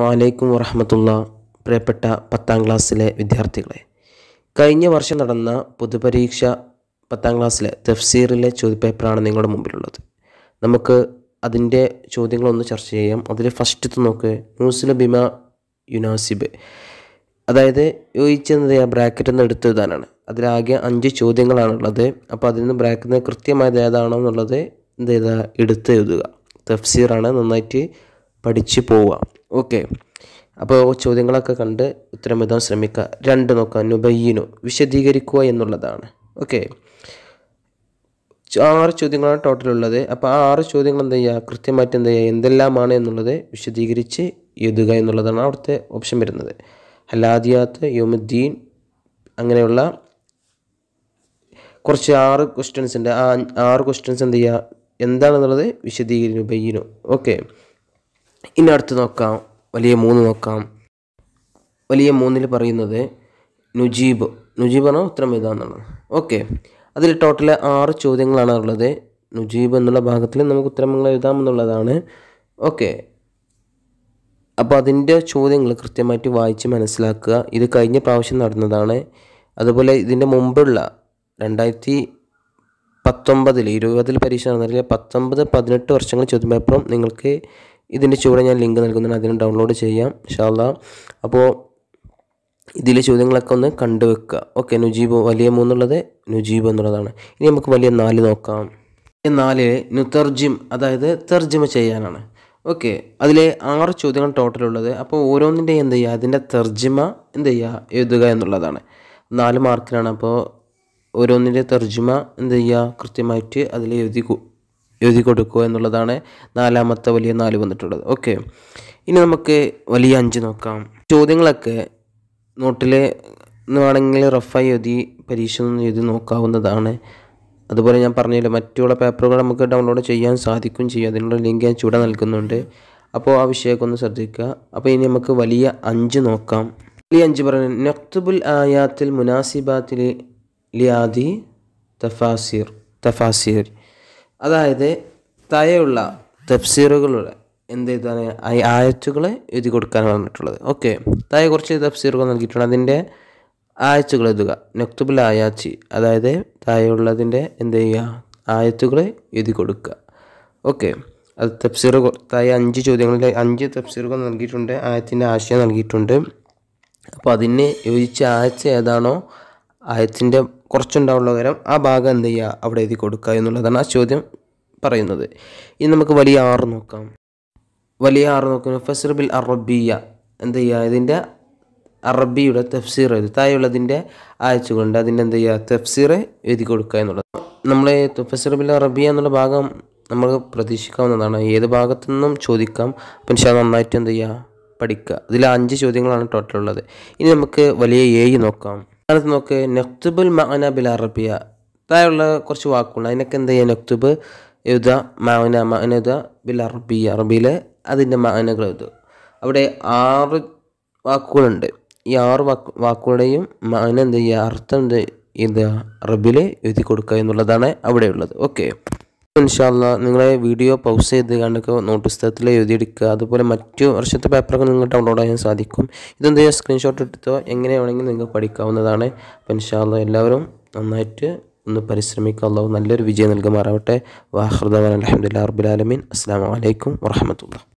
വാലേക്കും വറഹമത്തുള്ള പ്രിയപ്പെട്ട പത്താം ക്ലാസ്സിലെ വിദ്യാർത്ഥികളെ കഴിഞ്ഞ വർഷം നടന്ന പൊതുപരീക്ഷ പത്താം ക്ലാസ്സിലെ തഫ്സീറിലെ ചോദ്യപേപ്പറാണ് നിങ്ങളുടെ മുമ്പിലുള്ളത് നമുക്ക് അതിൻ്റെ ചോദ്യങ്ങളൊന്ന് ചർച്ച ചെയ്യാം അതിൽ ഫസ്റ്റത്തെ നോക്ക് ന്യൂസിലെ ബിമ യുനാസിബ് അതായത് യോജിച്ചെന്നത് ആ ബ്രാക്കറ്റിൽ നിന്ന് എടുത്ത് അതിലാകെ അഞ്ച് ചോദ്യങ്ങളാണുള്ളത് അപ്പോൾ അതിൽ നിന്ന് ബ്രാക്കറ്റ് കൃത്യമായത് ഏതാണോ എന്നുള്ളത് എന്ത് ചെയ്താൽ എടുത്ത് എഴുതുക തഫ്സീറാണ് നന്നായിട്ട് പഠിച്ച് പോവുക ഓക്കെ അപ്പോൾ ചോദ്യങ്ങളൊക്കെ കണ്ട് ഉത്തരം എഴുതാൻ ശ്രമിക്കുക രണ്ട് നോക്കുക നുബയ്യനു വിശദീകരിക്കുക എന്നുള്ളതാണ് ഓക്കെ ആറ് ചോദ്യങ്ങളാണ് ടോട്ടൽ ഉള്ളത് അപ്പോൾ ആ ആറ് ചോദ്യങ്ങൾ എന്ത് ചെയ്യുക കൃത്യമായിട്ട് എന്ത് ചെയ്യുക എന്തെല്ലാമാണ് എന്നുള്ളത് വിശദീകരിച്ച് എഴുതുക എന്നുള്ളതാണ് അവിടുത്തെ ഓപ്ഷൻ വരുന്നത് ഹലാദിയാത്ത് യോമുദ്ദീൻ അങ്ങനെയുള്ള കുറച്ച് ആറ് ക്വസ്റ്റ്യൻസ് ഉണ്ട് ആ ആറ് ക്വസ്റ്റ്യൻസ് എന്ത് ചെയ്യുക എന്താണെന്നുള്ളത് വിശദീകരിക്കുന്നു ബയ്യനു ഓക്കെ ഇനി അടുത്ത് നോക്കാം വലിയ മൂന്ന് നോക്കാം വലിയ മൂന്നിൽ പറയുന്നത് നുജീബ് നുജീബ് ആണോ ഉത്തരം ഇതാണെന്നാണ് ഓക്കെ അതിൽ ടോട്ടൽ ആറ് ചോദ്യങ്ങളാണ് ഉള്ളത് നുജീബ് എന്നുള്ള ഭാഗത്തിൽ നമുക്ക് ഉത്തരങ്ങൾ എഴുതാമെന്നുള്ളതാണ് ഓക്കെ അപ്പോൾ അതിൻ്റെ ചോദ്യങ്ങൾ കൃത്യമായിട്ട് വായിച്ച് മനസ്സിലാക്കുക ഇത് കഴിഞ്ഞ പ്രാവശ്യം നടന്നതാണ് അതുപോലെ ഇതിൻ്റെ മുമ്പുള്ള രണ്ടായിരത്തി പത്തൊമ്പതിൽ ഇരുപതിൽ പരീക്ഷ നടന്നില്ല പത്തൊമ്പത് പതിനെട്ട് വർഷങ്ങൾ ചോദ്യപേപ്പറും നിങ്ങൾക്ക് ഇതിൻ്റെ ചുവടെ ഞാൻ ലിങ്ക് നൽകുന്നതാണ് അതിന് ഡൗൺലോഡ് ചെയ്യാം ഷാല്ല അപ്പോൾ ഇതിലെ ചോദ്യങ്ങളൊക്കെ ഒന്ന് കണ്ടുവെക്കുക ഓക്കെ നുജീബ് വലിയ മൂന്നുള്ളത് നുജീബ് എന്നുള്ളതാണ് ഇനി നമുക്ക് വലിയ നാല് നോക്കാം നാലിലെ നുതർജിം അതായത് തർജിമ ചെയ്യാനാണ് ഓക്കെ അതിലെ ആറ് ചോദ്യങ്ങൾ ടോട്ടൽ ഉള്ളത് അപ്പോൾ ഓരോന്നിൻ്റെ എന്ത് ചെയ്യുക അതിൻ്റെ തർജിമ എന്ത് ചെയ്യുക എഴുതുക എന്നുള്ളതാണ് നാല് മാർക്കിനാണ് അപ്പോൾ ഓരോന്നിൻ്റെ തർജിമ എന്ത് ചെയ്യുക കൃത്യമായിട്ട് അതിൽ എഴുതി എഴുതി കൊടുക്കുക എന്നുള്ളതാണ് നാലാമത്തെ വലിയ നാല് വന്നിട്ടുള്ളത് ഓക്കെ ഇനി നമുക്ക് വലിയ അഞ്ച് നോക്കാം ചോദ്യങ്ങളൊക്കെ നോട്ടിൽ വേണമെങ്കിൽ റഫായി എഴുതി പരീക്ഷ നിന്ന് എഴുതി നോക്കാവുന്നതാണ് അതുപോലെ ഞാൻ പറഞ്ഞില്ല മറ്റുള്ള പേപ്പറുകൾ നമുക്ക് ഡൗൺലോഡ് ചെയ്യാൻ സാധിക്കും ചെയ്യും അതിനുള്ള ലിങ്ക് ഞാൻ ചൂടെ നൽകുന്നുണ്ട് അപ്പോൾ ആ വിഷയമൊക്കെ ഒന്ന് ശ്രദ്ധിക്കുക അപ്പോൾ ഇനി നമുക്ക് വലിയ അഞ്ച് നോക്കാം വലിയ അഞ്ച് പറഞ്ഞു നക്തുബുൽ ആയാത്തിൽ മുനാസിബാത്തിൽ ലിയാദി തഫാസിർ തഫാസിർ അതായത് തയുള്ള തഫ്സീറുകളുടെ എന്ത് ചെയ്താണ് ഈ ആയത്തുകളെ എഴുതി കൊടുക്കാൻ പറഞ്ഞിട്ടുള്ളത് ഓക്കെ താഴെ കുറച്ച് തഫ്സീറുകൾ നൽകിയിട്ടുണ്ട് അതിൻ്റെ ആയത്തുകൾ എഴുതുക നെക്തുബിൽ ആയാച്ചി അതായത് താഴെയുള്ളതിൻ്റെ എന്ത് ചെയ്യുക ആയത്തുകൾ എഴുതി കൊടുക്കുക ഓക്കെ അത് തഫ്സീറ് തായ അഞ്ച് ചോദ്യങ്ങളിൽ അഞ്ച് തഫ്സീറുകൾ നൽകിയിട്ടുണ്ട് ആയത്തിൻ്റെ ആശയം നൽകിയിട്ടുണ്ട് അപ്പോൾ അതിന് യോജിച്ച ആയത്ത് ഏതാണോ ആയത്തിൻ്റെ കുറച്ചുണ്ടാവുള്ള പകരം ആ ഭാഗം എന്ത് ചെയ്യുക അവിടെ എഴുതി കൊടുക്കുക എന്നുള്ളതാണ് ആ ചോദ്യം പറയുന്നത് ഇനി നമുക്ക് വലിയ ആറ് നോക്കാം വലിയ ആറ് നോക്കുന്നു ഫസിർ അറബിയ എന്ത് ചെയ്യുക ഇതിൻ്റെ അറബിയുടെ തഫ്സീർ എഴുതി തായുള്ളതിൻ്റെ അയച്ചുകൊണ്ട് അതിൻ്റെ എന്ത് ചെയ്യുക തഫ്സീർ എഴുതി കൊടുക്കുക എന്നുള്ളത് നമ്മൾ ഫസിർ അറബിയ എന്നുള്ള ഭാഗം നമ്മൾ പ്രതീക്ഷിക്കാവുന്നതാണ് ഏത് ഭാഗത്തു നിന്നും ചോദിക്കാം പക്ഷേ നന്നായിട്ട് എന്ത് ചെയ്യുക പഠിക്കുക ഇതിൽ അഞ്ച് ചോദ്യങ്ങളാണ് ടോട്ടൽ ഉള്ളത് ഇനി നമുക്ക് വലിയ ഏഴ് നോക്കാം അടുത്ത് നോക്ക് നെക്തുബുൽ മഅന ബിൽ അറബിയ താഴെയുള്ള കുറച്ച് വാക്കുകൾ അതിനൊക്കെ എന്ത് ചെയ്യുക നെക്തുബ് എഴുതുക മഅന മഅന ബിൽ അറബിയ അറബിയിൽ അതിൻ്റെ മഅനകൾ എഴുതുക അവിടെ ആറ് വാക്കുകളുണ്ട് ഈ ആറ് വാക്ക് വാക്കുകളുടെയും മഅന എന്ത് ചെയ്യുക അർത്ഥം എന്ത് ചെയ്യുക അറബിൽ എഴുതി കൊടുക്കുക എന്നുള്ളതാണ് അവിടെയുള്ളത് ഓക്കെ ഇൻഷാല്ല നിങ്ങളെ വീഡിയോ പൗസ് ചെയ്ത് കണ്ടൊക്കെ നോട്ട് പുസ്തകത്തിൽ എഴുതിയെടുക്കുക അതുപോലെ മറ്റു വർഷത്തെ പേപ്പറൊക്കെ നിങ്ങൾക്ക് ഡൗൺലോഡ് ചെയ്യാൻ സാധിക്കും ഇതെന്ത് സ്ക്രീൻഷോട്ട് എടുത്തോ എങ്ങനെയാണെങ്കിൽ നിങ്ങൾക്ക് പഠിക്കാവുന്നതാണ് അപ്പം ഇൻഷാല്ല എല്ലാവരും നന്നായിട്ട് ഒന്ന് പരിശ്രമിക്കുക അള്ളാഹു നല്ലൊരു വിജയം നൽകുമാറാവട്ടെ വാഹൃദാൻ അലഹമുല്ലാ അറബുലാലമീൻ അസ്സാം വലൈക്കും വാഹമത്തുള്ള